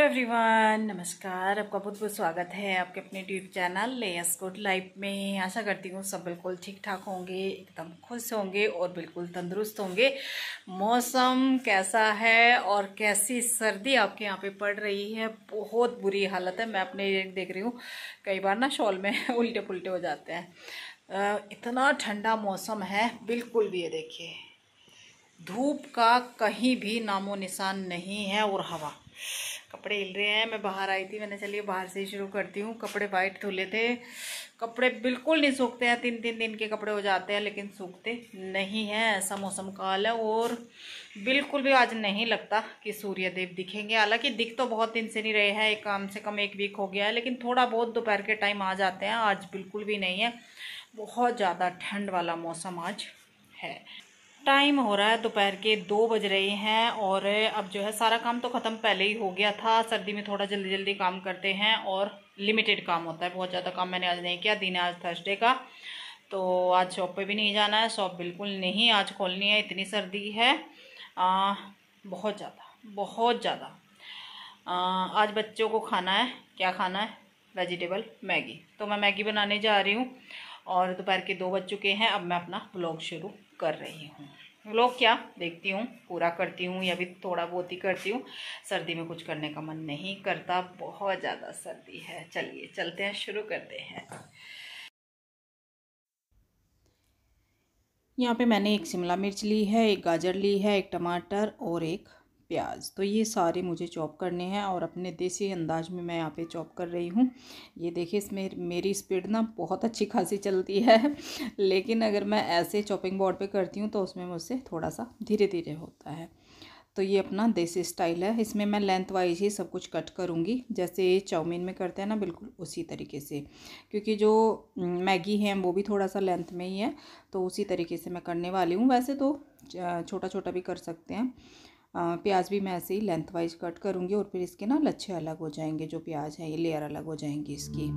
Hello everyone नमस्कार आपका बहुत बहुत स्वागत है आपके अपने यूट्यूब चैनल ले गुड लाइफ में आशा करती हूँ सब बिल्कुल ठीक ठाक होंगे एकदम खुश होंगे और बिल्कुल तंदुरुस्त होंगे मौसम कैसा है और कैसी सर्दी आपके यहाँ पे पड़ रही है बहुत बुरी हालत है मैं अपने देख रही हूँ कई बार ना शॉल में उल्टे पुलटे हो जाते हैं इतना ठंडा मौसम है बिल्कुल भी ये देखिए धूप का कहीं भी नामो निशान नहीं है और हवा कपड़े हिल रहे हैं मैं बाहर आई थी मैंने चलिए बाहर से ही शुरू करती हूँ कपड़े वाइट धुले थे कपड़े बिल्कुल नहीं सूखते हैं तीन तीन दिन के कपड़े हो जाते हैं लेकिन सूखते नहीं हैं ऐसा मौसम काल है और बिल्कुल भी आज नहीं लगता कि सूर्यदेव दिखेंगे हालांकि दिख तो बहुत दिन से नहीं रहे हैं एक कम से कम एक वीक हो गया है लेकिन थोड़ा बहुत दोपहर के टाइम आ जाते हैं आज बिल्कुल भी नहीं है बहुत ज़्यादा ठंड वाला मौसम आज है टाइम हो रहा है दोपहर के दो बज रहे हैं और अब जो है सारा काम तो ख़त्म पहले ही हो गया था सर्दी में थोड़ा जल्दी जल्दी काम करते हैं और लिमिटेड काम होता है बहुत ज़्यादा काम मैंने आज नहीं किया दिन आज थर्सडे का तो आज शॉप पे भी नहीं जाना है शॉप बिल्कुल नहीं आज खोलनी है इतनी सर्दी है आ, बहुत ज़्यादा बहुत ज़्यादा आज बच्चों को खाना है क्या खाना है वेजिटेबल मैगी तो मैं मैगी बनाने जा रही हूँ और दोपहर के दो बज चुके हैं अब मैं अपना ब्लॉग शुरू कर रही हूँ ब्लॉग क्या देखती हूँ पूरा करती हूँ या भी थोड़ा बहुत ही करती हूँ सर्दी में कुछ करने का मन नहीं करता बहुत ज़्यादा सर्दी है चलिए चलते हैं शुरू करते हैं यहाँ पे मैंने एक शिमला मिर्च ली है एक गाजर ली है एक टमाटर और एक प्याज तो ये सारे मुझे चॉप करने हैं और अपने देसी अंदाज में मैं यहाँ पे चॉप कर रही हूँ ये देखिए इसमें मेरी स्पीड ना बहुत अच्छी खासी चलती है लेकिन अगर मैं ऐसे चॉपिंग बोर्ड पे करती हूँ तो उसमें मुझसे थोड़ा सा धीरे धीरे होता है तो ये अपना देसी स्टाइल है इसमें मैं लेंथ वाइज ही सब कुछ कट करूँगी जैसे चाउमीन में करते हैं ना बिल्कुल उसी तरीके से क्योंकि जो मैगी है वो भी थोड़ा सा लेंथ में ही है तो उसी तरीके से मैं करने वाली हूँ वैसे तो छोटा छोटा भी कर सकते हैं प्याज भी मैं ऐसे ही लेंथ वाइज कट करूँगी और फिर इसके ना लच्छे अलग हो जाएंगे जो प्याज है ये लेयर अलग हो जाएंगी इसकी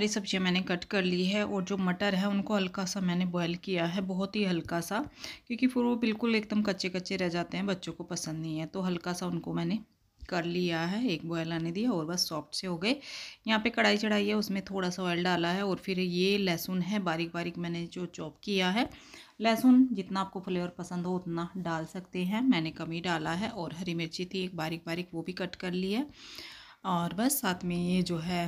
सारी सब्जियां मैंने कट कर ली है और जो मटर है उनको हल्का सा मैंने बॉयल किया है बहुत ही हल्का सा क्योंकि फिर वो बिल्कुल एकदम कच्चे कच्चे रह जाते हैं बच्चों को पसंद नहीं है तो हल्का सा उनको मैंने कर लिया है एक बॉयल आने दिया और बस सॉफ्ट से हो गए यहाँ पे कढ़ाई चढ़ाई है उसमें थोड़ा सा ऑयल डाला है और फिर ये लहसुन है बारीक बारीक मैंने जो चॉप किया है लहसुन जितना आपको फ्लेवर पसंद हो उतना डाल सकते हैं मैंने कम ही डाला है और हरी मिर्ची थी एक बारीक बारीक वो भी कट कर ली है और बस साथ में ये जो है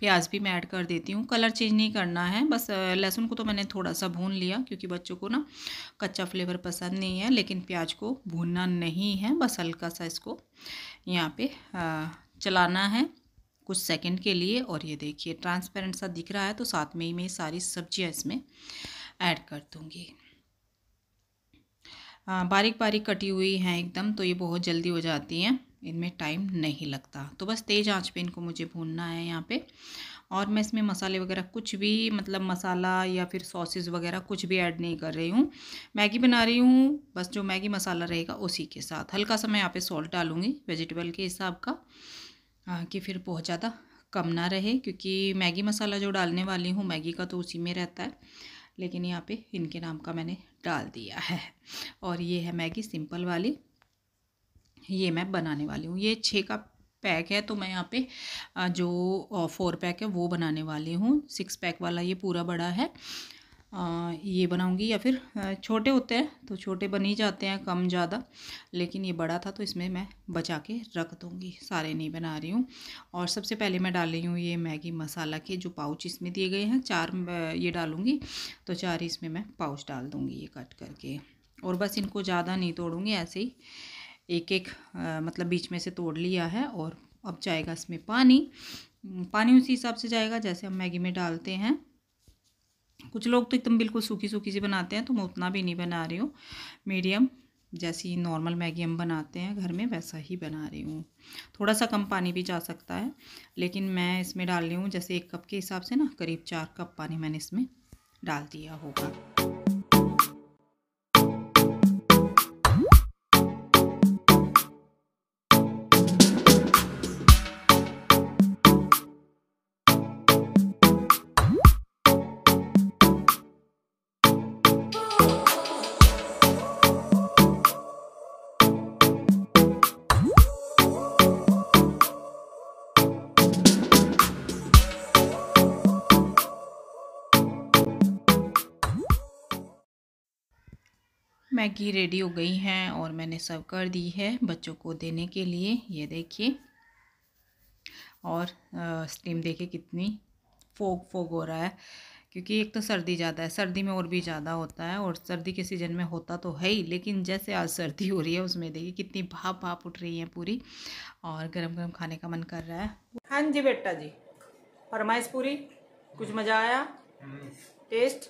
प्याज भी मैं ऐड कर देती हूँ कलर चेंज नहीं करना है बस लहसुन को तो मैंने थोड़ा सा भून लिया क्योंकि बच्चों को ना कच्चा फ्लेवर पसंद नहीं है लेकिन प्याज को भूनना नहीं है बस हल्का सा इसको यहाँ पे चलाना है कुछ सेकंड के लिए और ये देखिए ट्रांसपेरेंट सा दिख रहा है तो साथ में ही मैं सारी सब्जियाँ इसमें ऐड कर दूँगी बारीक बारीक कटी हुई हैं एकदम तो ये बहुत जल्दी हो जाती हैं इनमें टाइम नहीं लगता तो बस तेज़ आंच पे इनको मुझे भूनना है यहाँ पे और मैं इसमें मसाले वगैरह कुछ भी मतलब मसाला या फिर सॉसेस वगैरह कुछ भी ऐड नहीं कर रही हूँ मैगी बना रही हूँ बस जो मैगी मसाला रहेगा उसी के साथ हल्का सा मैं यहाँ पे सॉल्ट डालूँगी वेजिटेबल के हिसाब का कि फिर बहुत ज़्यादा कम ना रहे क्योंकि मैगी मसाला जो डालने वाली हूँ मैगी का तो उसी में रहता है लेकिन यहाँ पे इनके नाम का मैंने डाल दिया है और ये है मैगी सिंपल वाली ये मैं बनाने वाली हूँ ये छः का पैक है तो मैं यहाँ पे जो फोर पैक है वो बनाने वाली हूँ सिक्स पैक वाला ये पूरा बड़ा है ये बनाऊँगी या फिर छोटे होते हैं तो छोटे बन ही जाते हैं कम ज़्यादा लेकिन ये बड़ा था तो इसमें मैं बचा के रख दूँगी सारे नहीं बना रही हूँ और सबसे पहले मैं डाल रही हूँ ये मैगी मसाला के जो पाउच इसमें दिए गए हैं चार ये डालूँगी तो चार इसमें मैं पाउच डाल दूँगी ये कट करके और बस इनको ज़्यादा नहीं तोड़ूँगी ऐसे ही एक एक आ, मतलब बीच में से तोड़ लिया है और अब जाएगा इसमें पानी पानी उसी हिसाब से जाएगा जैसे हम मैगी में डालते हैं कुछ लोग तो एकदम बिल्कुल सूखी सूखी सी बनाते हैं तो मैं उतना भी नहीं बना रही हूँ मीडियम जैसी नॉर्मल मैगी हम बनाते हैं घर में वैसा ही बना रही हूँ थोड़ा सा कम पानी भी जा सकता है लेकिन मैं इसमें डाल रही हूँ जैसे एक कप के हिसाब से ना करीब चार कप पानी मैंने इसमें डाल दिया होगा मैगी रेडी हो गई हैं और मैंने सर्व कर दी है बच्चों को देने के लिए ये देखिए और स्टीम देखिए कितनी फोग फोग हो रहा है क्योंकि एक तो सर्दी ज़्यादा है सर्दी में और भी ज़्यादा होता है और सर्दी के सीज़न में होता तो है ही लेकिन जैसे आज सर्दी हो रही है उसमें देखिए कितनी भाप भाप उठ रही है पूरी और गरम गरम खाने का मन कर रहा है हाँ जी बेटा जी फरमाइश पूरी कुछ मज़ा आया टेस्ट,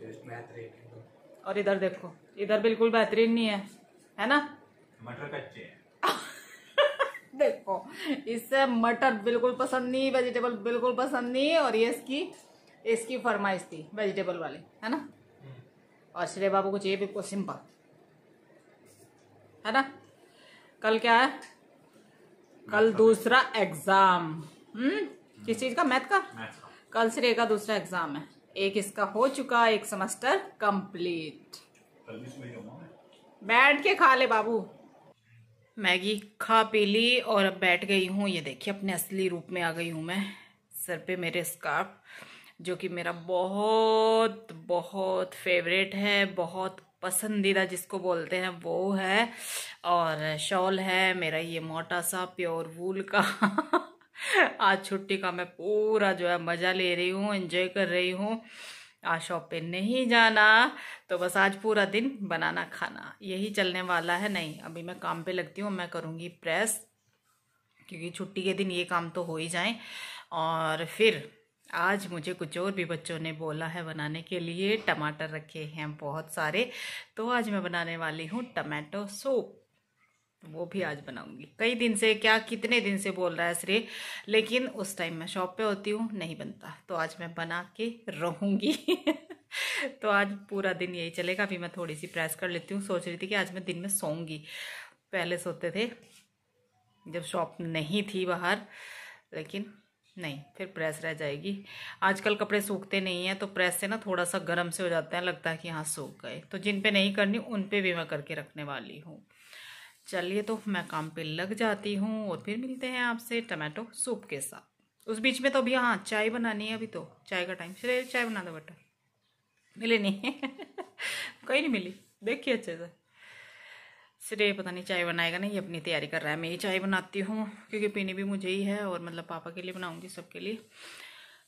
हम्म। टेस्ट और इधर देखो इधर बिल्कुल बेहतरीन नहीं है है ना मटर कच्चे देखो इससे मटर बिल्कुल पसंद नहीं वेजिटेबल बिल्कुल पसंद नहीं और ये इसकी इसकी फरमाइश थी वेजिटेबल वाली है ना हम्म। और श्रे बाबू को चाहिए बिल्कुल सिंपल है ना कल क्या है कल दूसरा एग्जाम हम्म किस चीज का मैथ का मैथ कल श्रेय का दूसरा एग्जाम है एक इसका हो चुका एक सेमेस्टर कंप्लीट बैठ के खा ले बाबू मैगी खा पी ली और अब बैठ गई हूँ ये देखिए अपने असली रूप में आ गई हूँ मैं सर पे मेरे स्कार्फ जो कि मेरा बहुत बहुत फेवरेट है बहुत पसंदीदा जिसको बोलते हैं वो है और शॉल है मेरा ये मोटा सा प्योर वूल का आज छुट्टी का मैं पूरा जो है मज़ा ले रही हूँ एंजॉय कर रही हूँ आज शॉप पे नहीं जाना तो बस आज पूरा दिन बनाना खाना यही चलने वाला है नहीं अभी मैं काम पे लगती हूँ मैं करूँगी प्रेस क्योंकि छुट्टी के दिन ये काम तो हो ही जाए और फिर आज मुझे कुछ और भी बच्चों ने बोला है बनाने के लिए टमाटर रखे हैं बहुत सारे तो आज मैं बनाने वाली हूँ टमाटो सूप वो भी आज बनाऊंगी कई दिन से क्या कितने दिन से बोल रहा है श्री लेकिन उस टाइम मैं शॉप पे होती हूँ नहीं बनता तो आज मैं बना के रहूँगी तो आज पूरा दिन यही चलेगा अभी मैं थोड़ी सी प्रेस कर लेती हूँ सोच रही थी कि आज मैं दिन में सोऊंगी पहले सोते थे जब शॉप नहीं थी बाहर लेकिन नहीं फिर प्रेस रह जाएगी आजकल कपड़े सूखते नहीं हैं तो प्रेस से ना थोड़ा सा गर्म से हो जाता है लगता है कि हाँ सूख गए तो जिन पे नहीं करनी उन पे भी मैं करके रखने वाली हूँ चलिए तो मैं काम पे लग जाती हूँ और फिर मिलते हैं आपसे टमाटो सूप के साथ उस बीच में तो अभी हाँ चाय बनानी है अभी तो चाय का टाइम चले चाय बना दो बेटा मिले नहीं कहीं नहीं मिली देखिए अच्छे से सिरे पता नहीं चाय बनाएगा नहीं ये अपनी तैयारी कर रहा है मैं ही चाय बनाती हूँ क्योंकि पीने भी मुझे ही है और मतलब पापा के लिए बनाऊँगी सबके लिए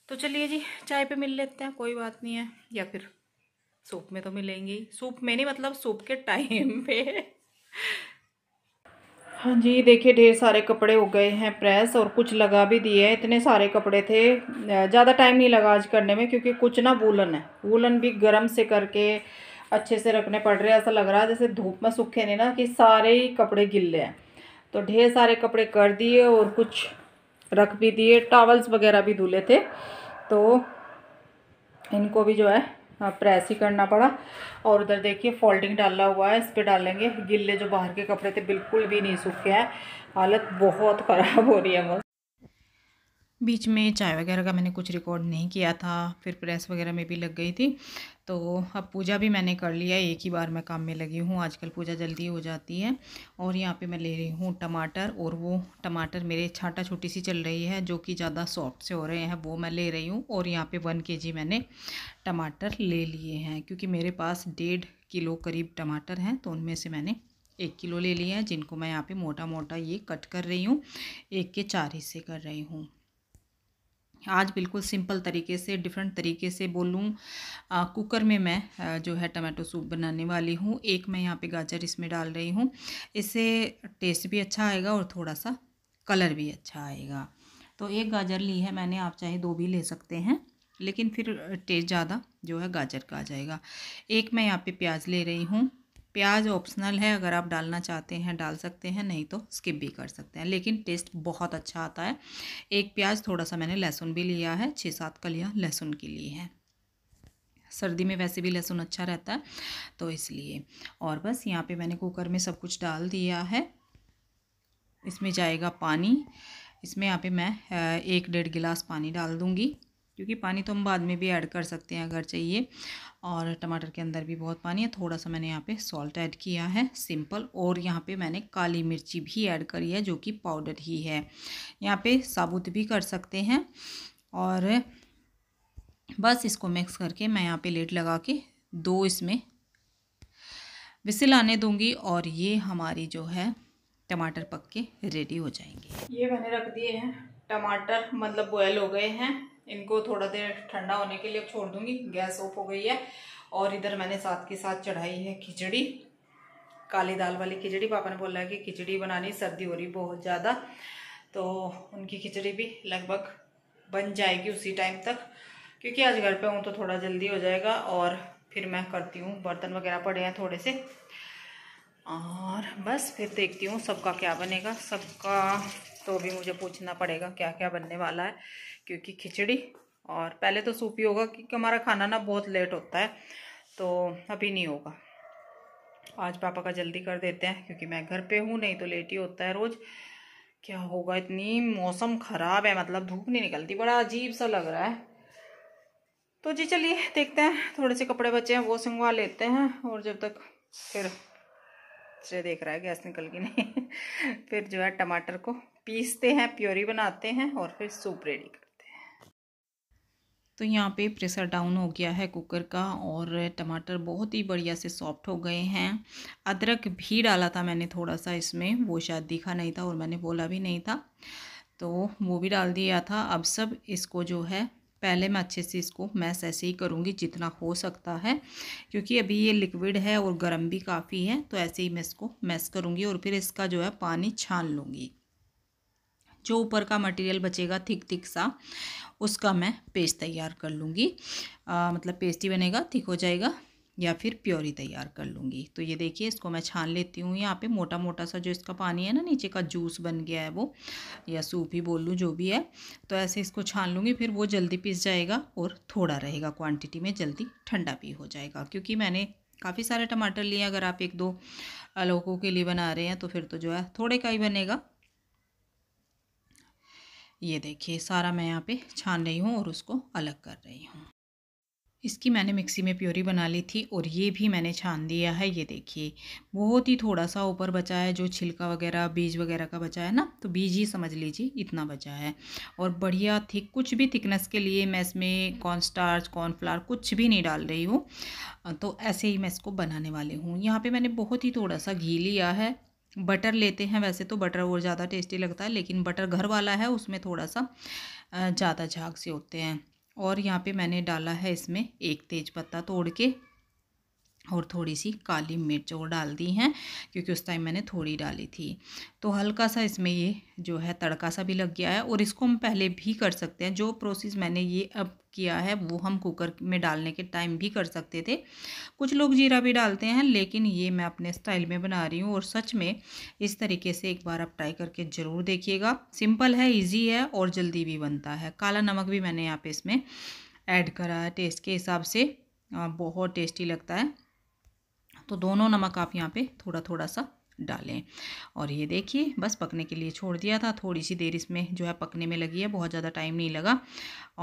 तो चलिए जी चाय पे मिल लेते हैं कोई बात नहीं है या फिर सूप में तो मिलेंगी सूप में नहीं मतलब सूप के टाइम पे हाँ जी देखिए ढेर सारे कपड़े हो गए हैं प्रेस और कुछ लगा भी दिए हैं इतने सारे कपड़े थे ज़्यादा टाइम नहीं लगा आज करने में क्योंकि कुछ ना वूलन है वूलन भी गर्म से करके अच्छे से रखने पड़ रहे हैं ऐसा लग रहा है जैसे धूप में सूखे नहीं ना कि सारे ही कपड़े गिले हैं तो ढेर सारे कपड़े कर दिए और कुछ रख भी दिए टावल्स वगैरह भी धुले थे तो इनको भी जो है हाँ, प्रेस ही करना पड़ा और उधर देखिए फोल्डिंग डाला हुआ है इस पर डालेंगे गिल्ले जो बाहर के कपड़े थे बिल्कुल भी नहीं सूखे हैं हालत बहुत ख़राब हो रही है बस बीच में चाय वगैरह का मैंने कुछ रिकॉर्ड नहीं किया था फिर प्रेस वगैरह में भी लग गई थी तो अब पूजा भी मैंने कर लिया एक ही बार मैं काम में लगी हूँ आजकल पूजा जल्दी हो जाती है और यहाँ पे मैं ले रही हूँ टमाटर और वो टमाटर मेरे छाटा छोटी सी चल रही है जो कि ज़्यादा सॉफ्ट से हो रहे हैं वो मैं ले रही हूँ और यहाँ पर वन के जी मैंने टमाटर ले लिए हैं क्योंकि मेरे पास डेढ़ किलो करीब टमाटर हैं तो उनमें से मैंने एक किलो ले लिए हैं जिनको मैं यहाँ पर मोटा मोटा ये कट कर रही हूँ एक के चार हिस्से कर रही हूँ आज बिल्कुल सिंपल तरीके से डिफरेंट तरीके से बोलूँ कुकर में मैं जो है टमाटो सूप बनाने वाली हूँ एक मैं यहाँ पे गाजर इसमें डाल रही हूँ इससे टेस्ट भी अच्छा आएगा और थोड़ा सा कलर भी अच्छा आएगा तो एक गाजर ली है मैंने आप चाहे दो भी ले सकते हैं लेकिन फिर टेस्ट ज़्यादा जो है गाजर का आ जाएगा एक मैं यहाँ पे प्याज ले रही हूँ प्याज ऑप्शनल है अगर आप डालना चाहते हैं डाल सकते हैं नहीं तो स्किप भी कर सकते हैं लेकिन टेस्ट बहुत अच्छा आता है एक प्याज थोड़ा सा मैंने लहसुन भी लिया है छः सात कलियाँ लहसुन की ली है सर्दी में वैसे भी लहसुन अच्छा रहता है तो इसलिए और बस यहाँ पे मैंने कुकर में सब कुछ डाल दिया है इसमें जाएगा पानी इसमें यहाँ पे मैं एक डेढ़ गिलास पानी डाल दूँगी क्योंकि पानी तो हम बाद में भी ऐड कर सकते हैं अगर चाहिए और टमाटर के अंदर भी बहुत पानी है थोड़ा सा मैंने यहाँ पे सॉल्ट ऐड किया है सिंपल और यहाँ पे मैंने काली मिर्ची भी ऐड करी है जो कि पाउडर ही है यहाँ पे साबुत भी कर सकते हैं और बस इसको मिक्स करके मैं यहाँ पे लेट लगा के दो इसमें विसिल आने दूंगी और ये हमारी जो है टमाटर पक के रेडी हो जाएंगे ये मैंने रख दिए हैं टमाटर मतलब बॉयल हो गए हैं इनको थोड़ा देर ठंडा होने के लिए छोड़ दूंगी गैस ऑफ हो गई है और इधर मैंने साथ के साथ चढ़ाई है खिचड़ी काली दाल वाली खिचड़ी पापा ने बोला है कि खिचड़ी बनानी सर्दी हो रही बहुत ज़्यादा तो उनकी खिचड़ी भी लगभग बन जाएगी उसी टाइम तक क्योंकि आज घर पे हूँ तो थोड़ा जल्दी हो जाएगा और फिर मैं करती हूँ बर्तन वगैरह पड़े हैं थोड़े से और बस फिर देखती हूँ सबका क्या बनेगा सबका तो भी मुझे पूछना पड़ेगा क्या क्या बनने वाला है क्योंकि खिचड़ी और पहले तो सूप ही होगा क्योंकि हमारा खाना ना बहुत लेट होता है तो अभी नहीं होगा आज पापा का जल्दी कर देते हैं क्योंकि मैं घर पे हूँ नहीं तो लेट ही होता है रोज़ क्या होगा इतनी मौसम ख़राब है मतलब धूप नहीं निकलती बड़ा अजीब सा लग रहा है तो जी चलिए देखते हैं थोड़े से कपड़े बचे हैं वो सिंगवा लेते हैं और जब तक फिर से देख रहा है गैस निकल गई नहीं फिर जो है टमाटर को पीसते हैं प्योरी बनाते हैं और फिर सूप रेडी करते हैं तो यहाँ पे प्रेशर डाउन हो गया है कुकर का और टमाटर बहुत ही बढ़िया से सॉफ्ट हो गए हैं अदरक भी डाला था मैंने थोड़ा सा इसमें वो शायद दिखा नहीं था और मैंने बोला भी नहीं था तो वो भी डाल दिया था अब सब इसको जो है पहले मैं अच्छे से इसको मैस ऐसे ही करूँगी जितना हो सकता है क्योंकि अभी ये लिक्विड है और गर्म भी काफ़ी है तो ऐसे ही मैं इसको मैस करूँगी और फिर इसका जो है पानी छान लूँगी जो ऊपर का मटेरियल बचेगा थिक थिक सा उसका मैं पेस्ट तैयार कर लूँगी मतलब पेस्ट ही बनेगा थिक हो जाएगा या फिर प्योरी तैयार कर लूँगी तो ये देखिए इसको मैं छान लेती हूँ यहाँ पे मोटा मोटा सा जो इसका पानी है ना नीचे का जूस बन गया है वो या सूप ही बोल लूँ जो भी है तो ऐसे इसको छान लूँगी फिर वो जल्दी पिस जाएगा और थोड़ा रहेगा क्वांटिटी में जल्दी ठंडा भी हो जाएगा क्योंकि मैंने काफ़ी सारे टमाटर लिए अगर आप एक दो लोगों के लिए बना रहे हैं तो फिर तो जो है थोड़े का ही बनेगा ये देखिए सारा मैं यहाँ पे छान रही हूँ और उसको अलग कर रही हूँ इसकी मैंने मिक्सी में प्योरी बना ली थी और ये भी मैंने छान दिया है ये देखिए बहुत ही थोड़ा सा ऊपर बचा है जो छिलका वगैरह बीज वगैरह का बचा है ना तो बीज ही समझ लीजिए इतना बचा है और बढ़िया थिक कुछ भी थिकनेस के लिए मैं इसमें कॉर्न स्टार्च कॉर्न फ्लावर कुछ भी नहीं डाल रही हूँ तो ऐसे ही मैं इसको बनाने वाली हूँ यहाँ पर मैंने बहुत ही थोड़ा सा घी लिया है बटर लेते हैं वैसे तो बटर और ज़्यादा टेस्टी लगता है लेकिन बटर घर वाला है उसमें थोड़ा सा ज़्यादा झाग से होते हैं और यहाँ पे मैंने डाला है इसमें एक तेज़पत्ता तोड़ के और थोड़ी सी काली मिर्च और डाल दी हैं क्योंकि उस टाइम मैंने थोड़ी डाली थी तो हल्का सा इसमें ये जो है तड़का सा भी लग गया है और इसको हम पहले भी कर सकते हैं जो प्रोसेस मैंने ये अब किया है वो हम कुकर में डालने के टाइम भी कर सकते थे कुछ लोग जीरा भी डालते हैं लेकिन ये मैं अपने स्टाइल में बना रही हूँ और सच में इस तरीके से एक बार आप ट्राई करके ज़रूर देखिएगा सिंपल है ईजी है और जल्दी भी बनता है काला नमक भी मैंने यहाँ पे इसमें ऐड करा है टेस्ट के हिसाब से बहुत टेस्टी लगता है तो दोनों नमक आप यहाँ पे थोड़ा थोड़ा सा डालें और ये देखिए बस पकने के लिए छोड़ दिया था थोड़ी सी देर इसमें जो है पकने में लगी है बहुत ज़्यादा टाइम नहीं लगा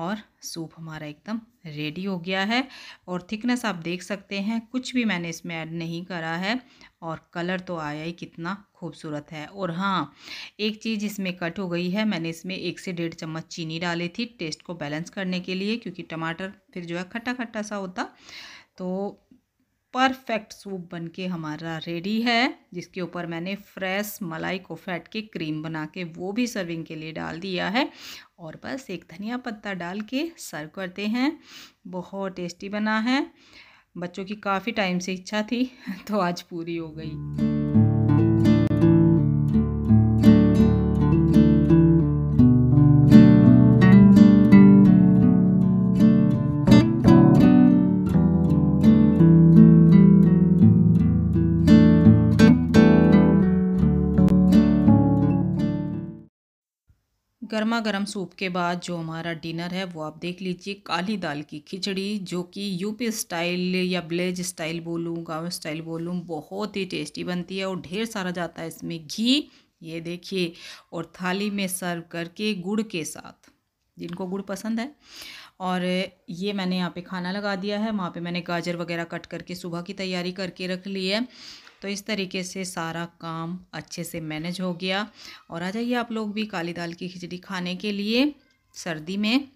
और सूप हमारा एकदम रेडी हो गया है और थिकनेस आप देख सकते हैं कुछ भी मैंने इसमें ऐड नहीं करा है और कलर तो आया ही कितना खूबसूरत है और हाँ एक चीज़ इसमें कट हो गई है मैंने इसमें एक से डेढ़ चम्मच चीनी डाली थी टेस्ट को बैलेंस करने के लिए क्योंकि टमाटर फिर जो है खट्टा खट्टा सा होता तो परफेक्ट सूप बनके हमारा रेडी है जिसके ऊपर मैंने फ्रेश मलाई को फैट के क्रीम बना के वो भी सर्विंग के लिए डाल दिया है और बस एक धनिया पत्ता डाल के सर्व करते हैं बहुत टेस्टी बना है बच्चों की काफ़ी टाइम से इच्छा थी तो आज पूरी हो गई गर्मा गर्म सूप के बाद जो हमारा डिनर है वो आप देख लीजिए काली दाल की खिचड़ी जो कि यूपी स्टाइल या ब्लेज स्टाइल बोलूँ गाँव स्टाइल बोलूँ बहुत ही टेस्टी बनती है और ढेर सारा जाता है इसमें घी ये देखिए और थाली में सर्व करके गुड़ के साथ जिनको गुड़ पसंद है और ये मैंने यहाँ पे खाना लगा दिया है वहाँ पे मैंने गाजर वगैरह कट करके सुबह की तैयारी करके रख ली है तो इस तरीके से सारा काम अच्छे से मैनेज हो गया और आ जाइए आप लोग भी काली दाल की खिचड़ी खाने के लिए सर्दी में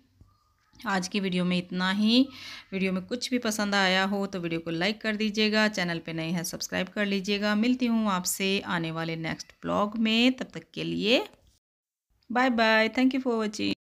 आज की वीडियो में इतना ही वीडियो में कुछ भी पसंद आया हो तो वीडियो को लाइक कर दीजिएगा चैनल पे नए हैं सब्सक्राइब कर लीजिएगा मिलती हूँ आपसे आने वाले नेक्स्ट ब्लॉग में तब तक के लिए bye bye thank you for watching